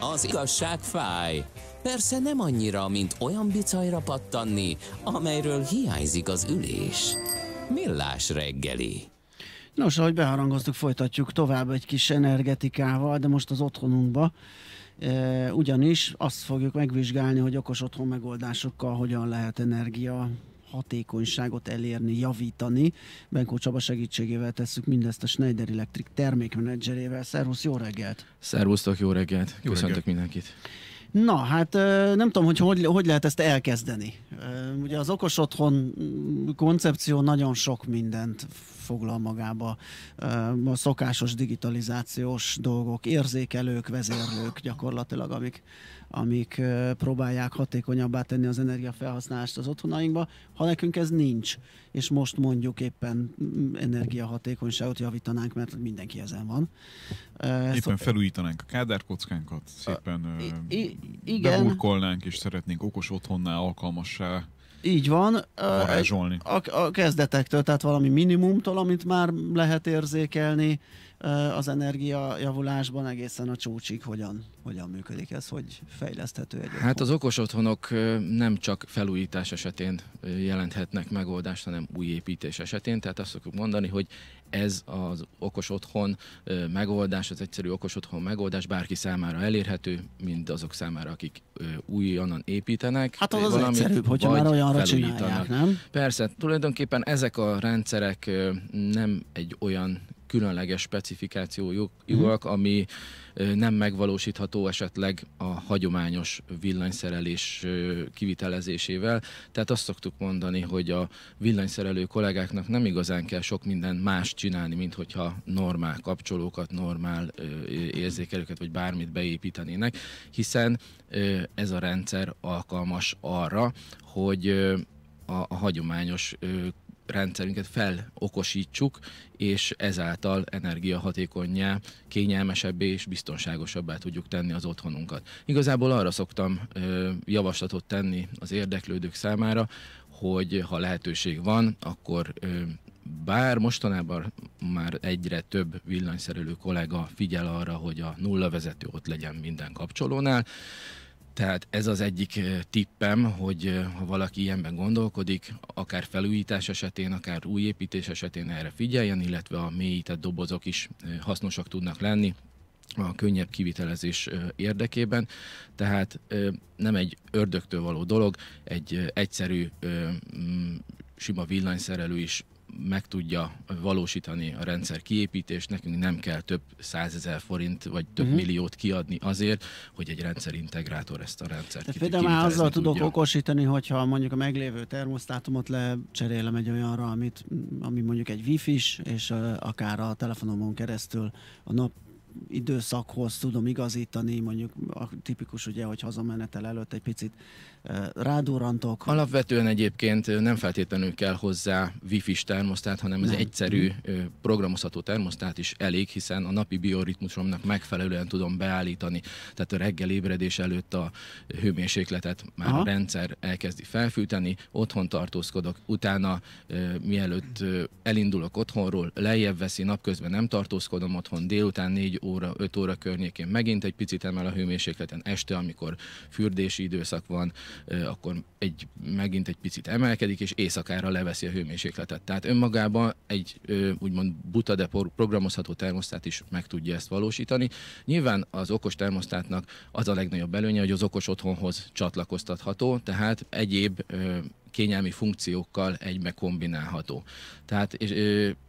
Az igazság fáj. Persze nem annyira, mint olyan bicajra pattanni, amelyről hiányzik az ülés. Millás reggeli. Nos, ahogy beharangoztuk, folytatjuk tovább egy kis energetikával, de most az otthonunkba. E, ugyanis azt fogjuk megvizsgálni, hogy okos otthon megoldásokkal hogyan lehet energia hatékonyságot elérni, javítani. Benkó Csaba segítségével tesszük mindezt a Schneider Electric termékmenedzserével. Szervusz, jó reggelt! Szervusztok, jó reggelt! Jó Köszöntök reggelt. mindenkit! Na, hát nem tudom, hogy, hogy hogy lehet ezt elkezdeni. Ugye az okos otthon koncepció nagyon sok mindent foglal magába a szokásos digitalizációs dolgok, érzékelők, vezérlők gyakorlatilag, amik, amik próbálják hatékonyabbá tenni az energiafelhasználást az otthonainkba, ha nekünk ez nincs, és most mondjuk éppen mm, energiahatékonyságot javítanánk, mert mindenki ezen van. Éppen felújítanánk a kádárkockánkat, szépen I- I- igen. beburkolnánk, és szeretnénk okos otthonnál alkalmassá így van. Varázsolni. A, a kezdetektől, tehát valami minimumtól, amit már lehet érzékelni, az energia javulásban egészen a csúcsig hogyan, hogyan működik ez, hogy fejleszthető egy Hát az okos otthonok nem csak felújítás esetén jelenthetnek megoldást, hanem új építés esetén, tehát azt szokjuk mondani, hogy ez az okos otthon megoldás, az egyszerű okos otthon megoldás bárki számára elérhető, mind azok számára, akik újonnan építenek. Hát az, az valamit, egyszerűbb, hogyha már olyanra csinálják, nem? Persze, tulajdonképpen ezek a rendszerek nem egy olyan különleges specifikációjuk, mm. ami nem megvalósítható esetleg a hagyományos villanyszerelés kivitelezésével. Tehát azt szoktuk mondani, hogy a villanyszerelő kollégáknak nem igazán kell sok mindent más csinálni, mint hogyha normál kapcsolókat, normál érzékelőket, vagy bármit beépítenének, hiszen ez a rendszer alkalmas arra, hogy a, a hagyományos rendszerünket felokosítsuk, és ezáltal energiahatékonyá, kényelmesebbé és biztonságosabbá tudjuk tenni az otthonunkat. Igazából arra szoktam ö, javaslatot tenni az érdeklődők számára, hogy ha lehetőség van, akkor ö, bár mostanában már egyre több villanyszerelő kollega figyel arra, hogy a nulla vezető ott legyen minden kapcsolónál, tehát ez az egyik tippem, hogy ha valaki ilyenben gondolkodik, akár felújítás esetén, akár új építés esetén erre figyeljen, illetve a mélyített dobozok is hasznosak tudnak lenni a könnyebb kivitelezés érdekében. Tehát nem egy ördögtől való dolog, egy egyszerű sima villanyszerelő is meg tudja valósítani a rendszer kiépítést, nekünk nem kell több százezer forint vagy több uh-huh. milliót kiadni azért, hogy egy integrátor ezt a rendszert Tehát például már azzal tudja. tudok okosítani, hogyha mondjuk a meglévő termosztátumot lecserélem egy olyanra, amit, ami mondjuk egy wifi is, és akár a telefonomon keresztül a nap időszakhoz tudom igazítani, mondjuk a tipikus ugye, hogy hazamenetel előtt egy picit rádurantok. Alapvetően egyébként nem feltétlenül kell hozzá wifi-s termosztát, hanem ez egyszerű mhm. programozható termosztát is elég, hiszen a napi bioritmusomnak megfelelően tudom beállítani. Tehát a reggel ébredés előtt a hőmérsékletet már Aha. a rendszer elkezdi felfűteni, otthon tartózkodok, utána mielőtt elindulok otthonról, lejjebb veszi, napközben nem tartózkodom otthon, délután négy óra, 5 óra környékén megint egy picit emel a hőmérsékleten, este, amikor fürdési időszak van, akkor egy, megint egy picit emelkedik, és éjszakára leveszi a hőmérsékletet. Tehát önmagában egy úgymond buta, de programozható termosztát is meg tudja ezt valósítani. Nyilván az okos termosztátnak az a legnagyobb előnye, hogy az okos otthonhoz csatlakoztatható, tehát egyéb kényelmi funkciókkal egybe kombinálható. Tehát, és,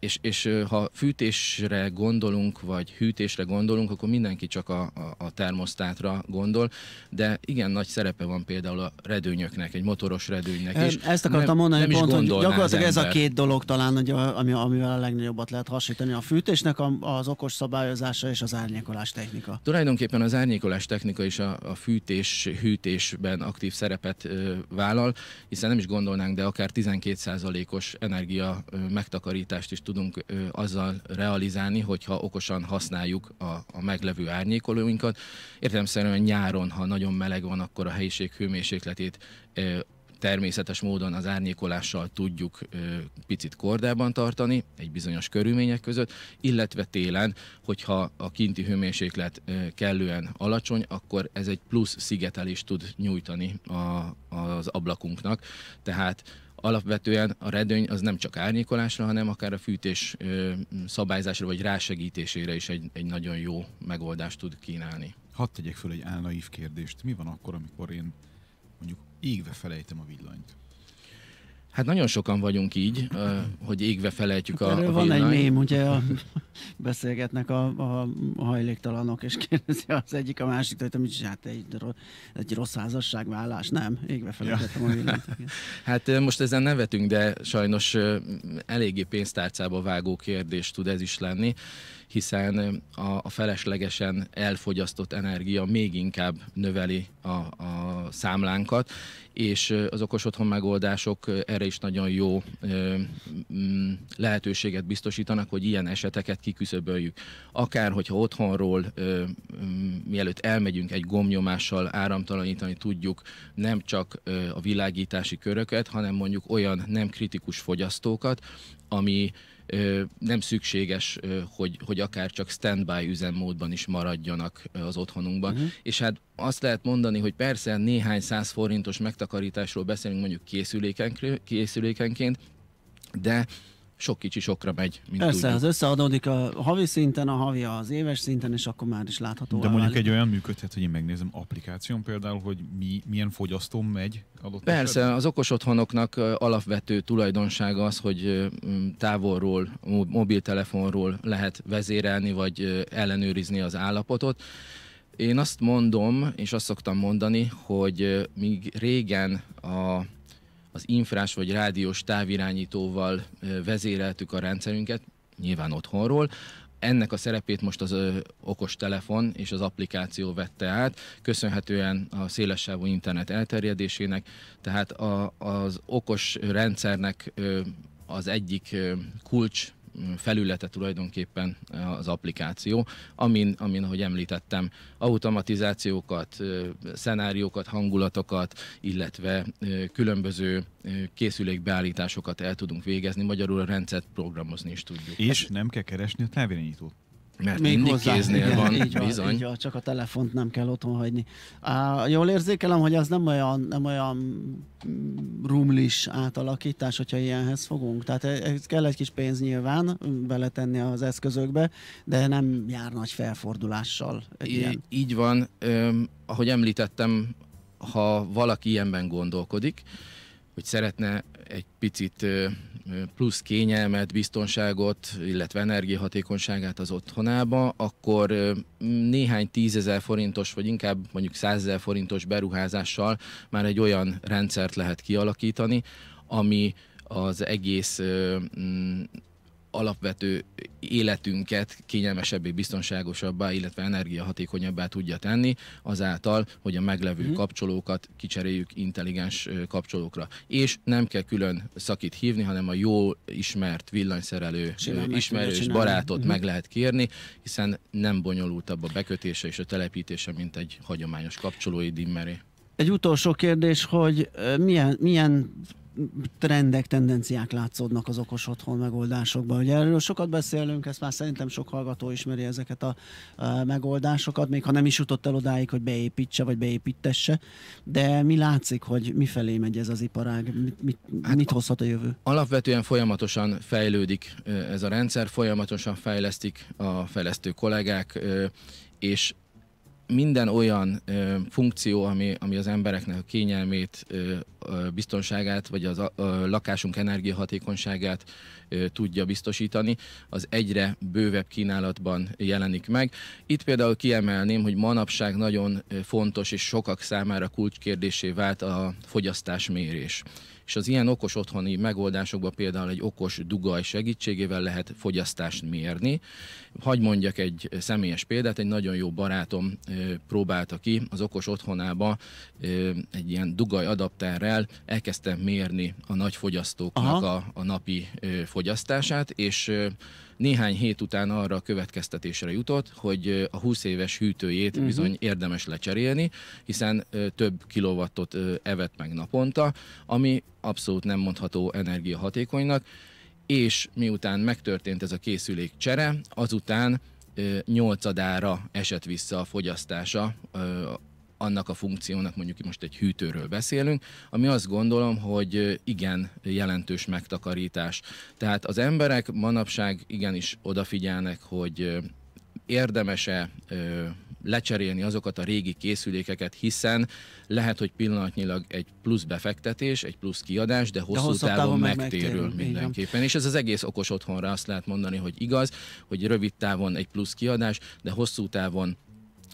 és, és ha fűtésre gondolunk, vagy hűtésre gondolunk, akkor mindenki csak a, a, a termosztátra gondol, de igen nagy szerepe van például a redőnyöknek, egy motoros redőnynek is. Ezt akartam nem, mondani, nem pont, hogy gyakorlatilag ez a két dolog talán, hogy ami, amivel a legnagyobbat lehet hasítani, a fűtésnek az okos szabályozása és az árnyékolás technika. Tulajdonképpen az árnyékolás technika is a, a fűtés, hűtésben aktív szerepet ö, vállal, hiszen nem is gondolnánk, de akár 12%-os energia megtakarítást is tudunk azzal realizálni, hogyha okosan használjuk a, a meglevő árnyékolóinkat. Értelemszerűen nyáron, ha nagyon meleg van, akkor a helyiség hőmérsékletét természetes módon az árnyékolással tudjuk picit kordában tartani egy bizonyos körülmények között, illetve télen, hogyha a kinti hőmérséklet kellően alacsony, akkor ez egy plusz szigetelést tud nyújtani a, az ablakunknak. Tehát alapvetően a redőny az nem csak árnyékolásra, hanem akár a fűtés szabályzásra vagy rásegítésére is egy, egy nagyon jó megoldást tud kínálni. Hadd tegyek föl egy álnaív kérdést. Mi van akkor, amikor én mondjuk égve felejtem a villanyt. Hát nagyon sokan vagyunk így, hogy égve felejtjük hát a, Erről a van egy mém, ugye a, beszélgetnek a, a, a hajléktalanok, és kérdezi az egyik a másik, hogy mit hát egy, egy rossz házasságvállás? Nem, égve felejtettem ja. a villanyt. Hát most ezen nevetünk, de sajnos eléggé pénztárcába vágó kérdés tud ez is lenni hiszen a, a feleslegesen elfogyasztott energia még inkább növeli a, a számlánkat, és az okos otthon megoldások erre is nagyon jó mm, lehetőséget biztosítanak, hogy ilyen eseteket kiküszöböljük. Akár, hogyha otthonról mm, mielőtt elmegyünk egy gomnyomással áramtalanítani tudjuk nem csak a világítási köröket, hanem mondjuk olyan nem kritikus fogyasztókat, ami nem szükséges, hogy, hogy akár csak standby üzemmódban is maradjanak az otthonunkban. Uh-huh. És hát azt lehet mondani, hogy persze néhány száz forintos megtakarításról beszélünk mondjuk készülékenként, de sok kicsi sokra megy. Mint Össze, tudjuk. az összeadódik a havi szinten, a havi az éves szinten, és akkor már is látható. De mondjuk egy olyan működhet, hogy én megnézem applikáción például, hogy mi, milyen fogyasztón megy adott Persze, esetben? az okos otthonoknak alapvető tulajdonsága az, hogy távolról, mobiltelefonról lehet vezérelni, vagy ellenőrizni az állapotot. Én azt mondom, és azt szoktam mondani, hogy míg régen a az infrás vagy rádiós távirányítóval vezéreltük a rendszerünket, nyilván otthonról, ennek a szerepét most az okos telefon és az applikáció vette át, köszönhetően a szélessávú internet elterjedésének, tehát a, az okos rendszernek az egyik kulcs felülete tulajdonképpen az applikáció, amin, amin ahogy említettem, automatizációkat, szenáriókat, hangulatokat, illetve különböző készülékbeállításokat el tudunk végezni, magyarul a rendszert programozni is tudjuk. És nem kell keresni a távirányítót. Mert Még mindig hozzá. kéznél igen, van, így van, bizony. Így van, csak a telefont nem kell otthon hagyni. Á, jól érzékelem, hogy az nem olyan, nem olyan mm, rumlis átalakítás, hogyha ilyenhez fogunk. Tehát e, ez kell egy kis pénz nyilván mm, beletenni az eszközökbe, de nem jár nagy felfordulással. Ilyen. így van, öm, ahogy említettem, ha valaki ilyenben gondolkodik, hogy szeretne egy picit öm, plusz kényelmet, biztonságot, illetve energiahatékonyságát az otthonába, akkor néhány tízezer forintos, vagy inkább mondjuk százezer forintos beruházással már egy olyan rendszert lehet kialakítani, ami az egész alapvető életünket kényelmesebbé, biztonságosabbá, illetve energiahatékonyabbá tudja tenni azáltal, hogy a meglevő mm. kapcsolókat kicseréljük intelligens kapcsolókra. És nem kell külön szakit hívni, hanem a jól ismert villanyszerelő, Simán ismerős barátot mm. meg lehet kérni, hiszen nem bonyolultabb a bekötése és a telepítése, mint egy hagyományos kapcsolói dimmeré. Egy utolsó kérdés, hogy milyen, milyen trendek, tendenciák látszódnak az okos otthon megoldásokban. Ugye erről sokat beszélünk, ezt már szerintem sok hallgató ismeri ezeket a, a megoldásokat, még ha nem is jutott el odáig, hogy beépítse vagy beépítesse, de mi látszik, hogy mifelé megy ez az iparág, mit, mit, hát mit hozhat a jövő? Alapvetően folyamatosan fejlődik ez a rendszer, folyamatosan fejlesztik a fejlesztő kollégák, és minden olyan ö, funkció, ami, ami az embereknek a kényelmét, ö, ö, biztonságát, vagy az a, ö, lakásunk energiahatékonyságát ö, tudja biztosítani, az egyre bővebb kínálatban jelenik meg. Itt például kiemelném, hogy manapság nagyon fontos és sokak számára kulcskérdésé vált a fogyasztásmérés és az ilyen okos otthoni megoldásokban például egy okos dugaj segítségével lehet fogyasztást mérni. Hagy mondjak egy személyes példát, egy nagyon jó barátom próbálta ki az okos otthonába egy ilyen dugaj adapterrel elkezdtem mérni a nagy fogyasztóknak a, a napi fogyasztását, és néhány hét után arra a következtetésre jutott, hogy a 20 éves hűtőjét uh-huh. bizony érdemes lecserélni, hiszen több kilovattot evett meg naponta, ami abszolút nem mondható energiahatékonynak, és miután megtörtént ez a készülék csere, azután nyolcadára esett vissza a fogyasztása annak a funkciónak, mondjuk most egy hűtőről beszélünk, ami azt gondolom, hogy igen, jelentős megtakarítás. Tehát az emberek manapság igenis odafigyelnek, hogy érdemese lecserélni azokat a régi készülékeket, hiszen lehet, hogy pillanatnyilag egy plusz befektetés, egy plusz kiadás, de hosszú, de hosszú távon, távon megtérül, meg mindenképpen. És ez az egész okos otthonra azt lehet mondani, hogy igaz, hogy rövid távon egy plusz kiadás, de hosszú távon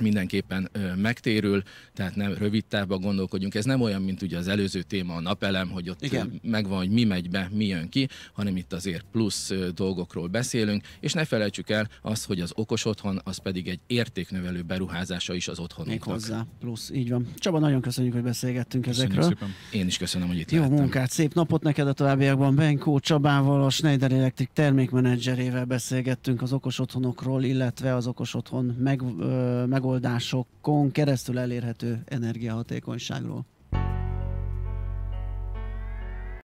mindenképpen megtérül, tehát nem rövid távban gondolkodjunk. Ez nem olyan, mint ugye az előző téma a napelem, hogy ott Igen. megvan, hogy mi megy be, mi jön ki, hanem itt azért plusz dolgokról beszélünk, és ne felejtsük el azt, hogy az okos otthon az pedig egy értéknövelő beruházása is az otthon. Még hozzá, plusz, így van. Csaba, nagyon köszönjük, hogy beszélgettünk köszönjük ezekről. Szépen. Én is köszönöm, hogy itt Jó lehettem. munkát, szép napot neked a továbbiakban. Benkó Csabával, a Schneider Electric termékmenedzserével beszélgettünk az okos otthonokról, illetve az okos otthon meg, meg megoldásokon keresztül elérhető energiahatékonyságról.